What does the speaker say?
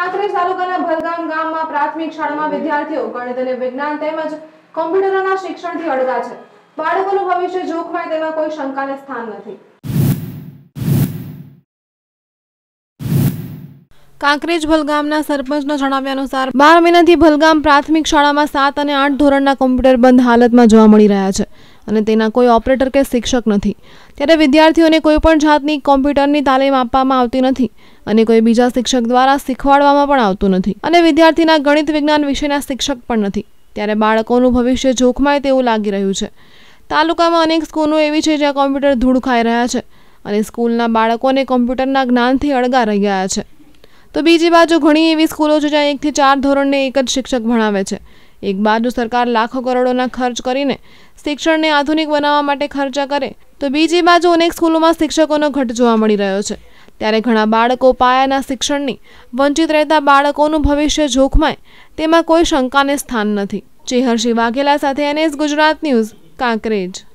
કાંકરેજ તાલુકાના ભલગામ ગામમાં પ્રાથમિક શાળામાં વિદ્યાર્થીઓ ગણિત અને વિજ્ઞાન તેમજ કોમ્પ્યુટરના શિક્ષણથી અડગા છે બાળકોનું ભવિષ્ય જોખમાય તેમાં કોઈ શંકાને સ્થાન નથી કાંકરેજ ભલગામના સરપંચના જણાવ્યા અનુસાર બાર મહિનાથી ભલગામ પ્રાથમિક શાળામાં સાત અને આઠ ધોરણના કોમ્પ્યુટર બંધ હાલતમાં જોવા મળી રહ્યા છે અને તેના કોઈ ઓપરેટર કે શિક્ષક નથી ત્યારે વિદ્યાર્થીઓને કોઈપણ જાતની કોમ્પ્યુટરની તાલીમ આપવામાં આવતી નથી અને કોઈ બીજા શિક્ષક દ્વારા શીખવાડવામાં પણ આવતું નથી અને વિદ્યાર્થીના ગણિત વિજ્ઞાન વિશેના શિક્ષક પણ નથી ત્યારે બાળકોનું ભવિષ્ય જોખમાય તેવું લાગી રહ્યું છે તાલુકામાં અનેક સ્કૂલો એવી છે જ્યાં કોમ્પ્યુટર ધૂળ ખાઈ રહ્યા છે અને સ્કૂલના બાળકોને કોમ્પ્યુટરના જ્ઞાનથી અળગા રહી ગયા છે તો બીજી બાજુ ઘણી એવી સ્કૂલો છે જ્યાં એકથી ચાર ધોરણને એક જ શિક્ષક ભણાવે છે એક બાજુ સરકાર લાખો કરોડોના ખર્ચ કરીને શિક્ષણને આધુનિક બનાવવા માટે ખર્ચા કરે તો બીજી બાજુ અનેક સ્કૂલોમાં શિક્ષકોનો ઘટ જોવા મળી રહ્યો છે ત્યારે ઘણા બાળકો પાયાના શિક્ષણની વંચિત રહેતા બાળકોનું ભવિષ્ય જોખમાય તેમાં કોઈ શંકાને સ્થાન નથી ચેહર્ષી વાઘેલા સાથે એનએસ ગુજરાત ન્યૂઝ કાંકરેજ